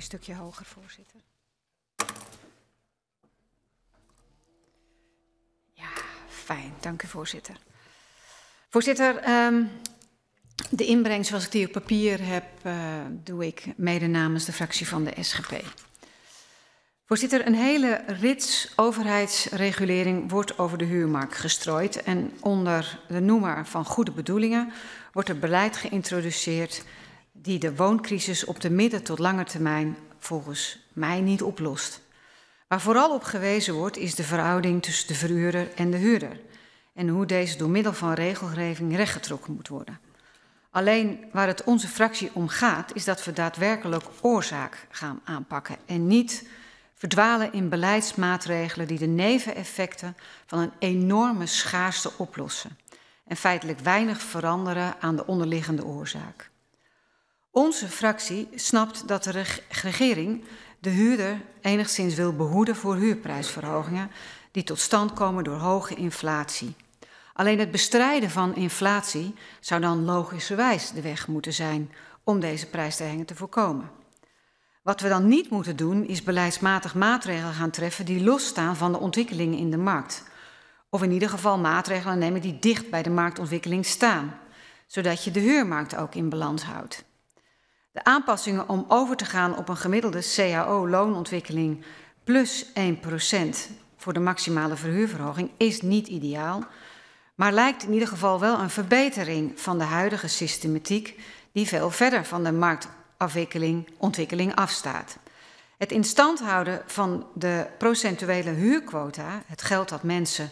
klein stukje hoger, voorzitter. Ja, fijn. Dank u, voorzitter. Voorzitter, um, de inbreng zoals ik die op papier heb, uh, doe ik mede namens de fractie van de SGP. Voorzitter, een hele rits overheidsregulering wordt over de huurmarkt gestrooid. En onder de noemer van goede bedoelingen wordt er beleid geïntroduceerd die de wooncrisis op de midden tot lange termijn volgens mij niet oplost. Waar vooral op gewezen wordt is de verhouding tussen de verhuurder en de huurder en hoe deze door middel van regelgeving rechtgetrokken moet worden. Alleen waar het onze fractie om gaat is dat we daadwerkelijk oorzaak gaan aanpakken en niet verdwalen in beleidsmaatregelen die de neveneffecten van een enorme schaarste oplossen en feitelijk weinig veranderen aan de onderliggende oorzaak. Onze fractie snapt dat de regering de huurder enigszins wil behoeden voor huurprijsverhogingen die tot stand komen door hoge inflatie. Alleen het bestrijden van inflatie zou dan logischerwijs de weg moeten zijn om deze prijsstijgingen te voorkomen. Wat we dan niet moeten doen is beleidsmatig maatregelen gaan treffen die losstaan van de ontwikkelingen in de markt. Of in ieder geval maatregelen nemen die dicht bij de marktontwikkeling staan, zodat je de huurmarkt ook in balans houdt. De aanpassingen om over te gaan op een gemiddelde CAO-loonontwikkeling plus 1% voor de maximale verhuurverhoging is niet ideaal, maar lijkt in ieder geval wel een verbetering van de huidige systematiek die veel verder van de ontwikkeling afstaat. Het instand houden van de procentuele huurquota, het geld dat mensen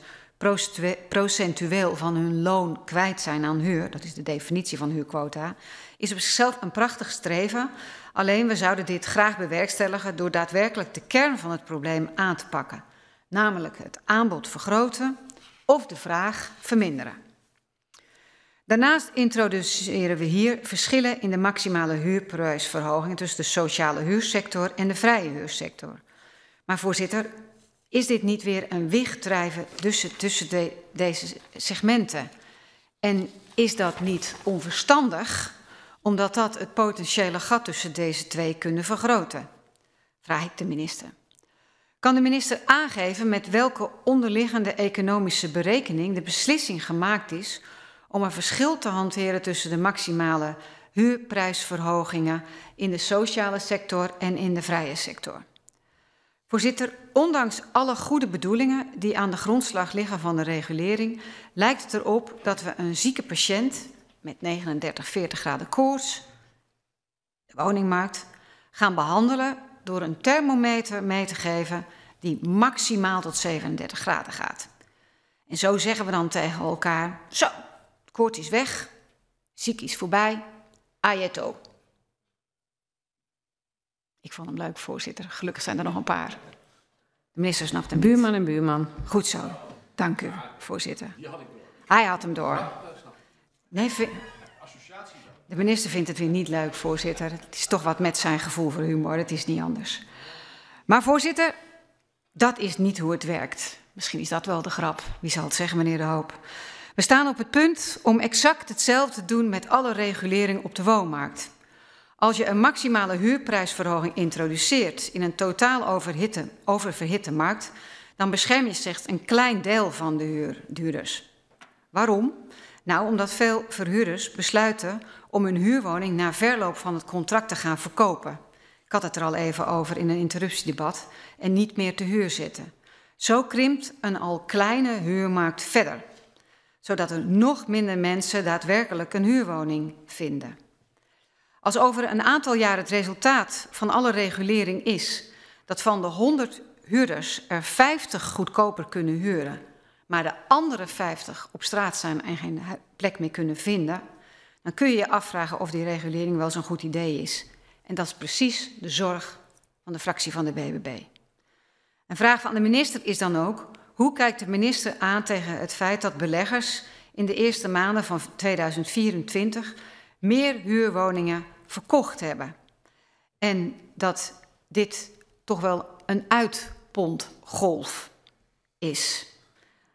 procentueel van hun loon kwijt zijn aan huur, dat is de definitie van huurquota, is op zichzelf een prachtig streven. Alleen we zouden dit graag bewerkstelligen door daadwerkelijk de kern van het probleem aan te pakken, namelijk het aanbod vergroten of de vraag verminderen. Daarnaast introduceren we hier verschillen in de maximale huurprijsverhoging tussen de sociale huursector en de vrije huursector. Maar voorzitter, is dit niet weer een wichtdrijven tussen, tussen deze segmenten? En is dat niet onverstandig, omdat dat het potentiële gat tussen deze twee kunnen vergroten? Vraag ik de minister. Kan de minister aangeven met welke onderliggende economische berekening de beslissing gemaakt is om een verschil te hanteren tussen de maximale huurprijsverhogingen in de sociale sector en in de vrije sector? Voorzitter, ondanks alle goede bedoelingen die aan de grondslag liggen van de regulering, lijkt het erop dat we een zieke patiënt met 39, 40 graden koorts, de woningmarkt, gaan behandelen door een thermometer mee te geven die maximaal tot 37 graden gaat. En zo zeggen we dan tegen elkaar: Zo, koorts is weg, ziek is voorbij, ayeto. Ik vond hem leuk, voorzitter. Gelukkig zijn er nog een paar. De minister snapt hem. Buurman en buurman. Goed zo. Dank u, voorzitter. Hij had hem door. Nee, de minister vindt het weer niet leuk, voorzitter. Het is toch wat met zijn gevoel voor humor. Het is niet anders. Maar voorzitter, dat is niet hoe het werkt. Misschien is dat wel de grap. Wie zal het zeggen, meneer De Hoop? We staan op het punt om exact hetzelfde te doen met alle regulering op de woonmarkt. Als je een maximale huurprijsverhoging introduceert in een totaal overhitte, oververhitte markt, dan bescherm je slechts een klein deel van de huurduurders. Waarom? Nou, omdat veel verhuurders besluiten om hun huurwoning na verloop van het contract te gaan verkopen. Ik had het er al even over in een interruptiedebat en niet meer te huur zitten. Zo krimpt een al kleine huurmarkt verder, zodat er nog minder mensen daadwerkelijk een huurwoning vinden. Als over een aantal jaar het resultaat van alle regulering is dat van de 100 huurders er 50 goedkoper kunnen huren, maar de andere 50 op straat zijn en geen plek meer kunnen vinden, dan kun je je afvragen of die regulering wel zo'n goed idee is. En dat is precies de zorg van de fractie van de BBB. Een vraag van de minister is dan ook: hoe kijkt de minister aan tegen het feit dat beleggers in de eerste maanden van 2024 meer huurwoningen verkocht hebben. En dat dit toch wel een uitpondgolf is.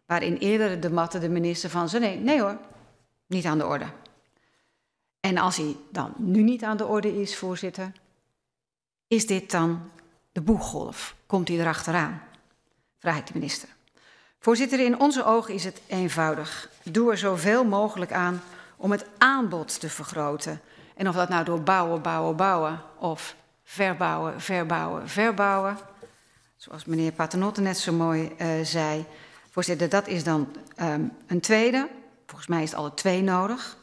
Waarin eerder de matte de minister van zei: nee, nee hoor, niet aan de orde. En als hij dan nu niet aan de orde is, voorzitter, is dit dan de boeggolf? Komt hij erachteraan? Vraagt de minister. Voorzitter, in onze ogen is het eenvoudig. Doe er zoveel mogelijk aan om het aanbod te vergroten. En of dat nou door bouwen, bouwen, bouwen of verbouwen, verbouwen, verbouwen. Zoals meneer Paternotte net zo mooi eh, zei. Voorzitter, dat is dan ehm, een tweede. Volgens mij is het alle twee nodig.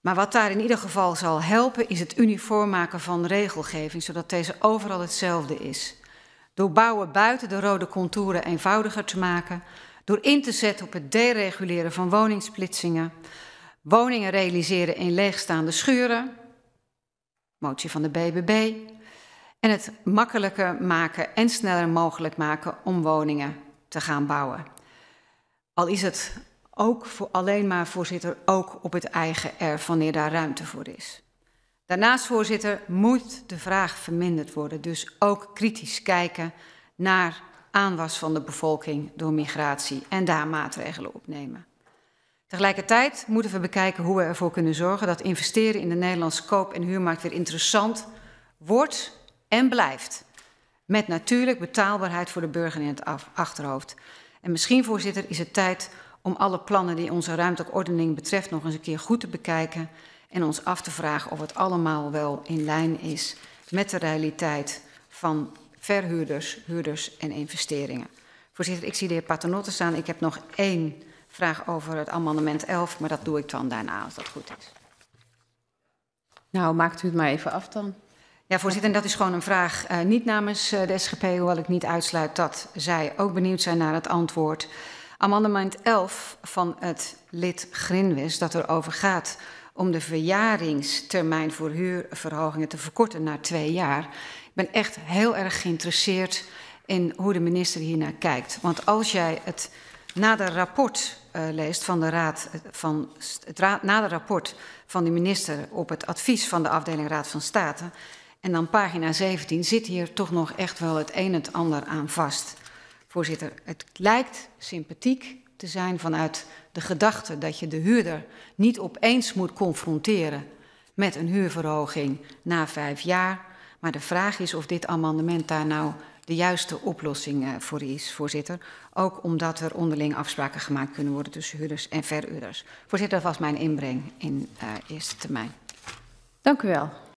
Maar wat daar in ieder geval zal helpen, is het uniform maken van regelgeving, zodat deze overal hetzelfde is. Door bouwen buiten de rode contouren eenvoudiger te maken, door in te zetten op het dereguleren van woningsplitsingen, woningen realiseren in leegstaande schuren, motie van de BBB, en het makkelijker maken en sneller mogelijk maken om woningen te gaan bouwen. Al is het ook voor, alleen maar, voorzitter, ook op het eigen erf wanneer daar ruimte voor is. Daarnaast, voorzitter, moet de vraag verminderd worden. Dus ook kritisch kijken naar aanwas van de bevolking door migratie en daar maatregelen opnemen. Tegelijkertijd moeten we bekijken hoe we ervoor kunnen zorgen dat investeren in de Nederlandse koop- en huurmarkt weer interessant wordt en blijft. Met natuurlijk betaalbaarheid voor de burger in het achterhoofd. En misschien, voorzitter, is het tijd om alle plannen die onze ruimtelijke ordening betreft nog eens een keer goed te bekijken en ons af te vragen of het allemaal wel in lijn is met de realiteit van verhuurders, huurders en investeringen. Voorzitter, ik zie de heer Paternotte staan. Ik heb nog één vraag over het amendement 11, maar dat doe ik dan daarna als dat goed is. Nou, maakt u het maar even af dan. Ja, voorzitter, en dat is gewoon een vraag eh, niet namens eh, de SGP, hoewel ik niet uitsluit dat zij ook benieuwd zijn naar het antwoord. Amendement 11 van het lid Grinwis, dat erover gaat om de verjaringstermijn voor huurverhogingen te verkorten naar twee jaar. Ik ben echt heel erg geïnteresseerd in hoe de minister hiernaar kijkt. Want als jij het nader rapport uh, leest van de raad, eh, van het raad, nader rapport van de minister op het advies van de afdeling Raad van State, en dan pagina 17, zit hier toch nog echt wel het een en het ander aan vast. Voorzitter, het lijkt sympathiek te zijn vanuit de gedachte dat je de huurder niet opeens moet confronteren met een huurverhoging na vijf jaar. Maar de vraag is of dit amendement daar nou de juiste oplossing eh, voor is, voorzitter. Ook omdat er onderling afspraken gemaakt kunnen worden tussen huurders en verhuurders. Voorzitter, dat was mijn inbreng in eh, eerste termijn. Dank u wel.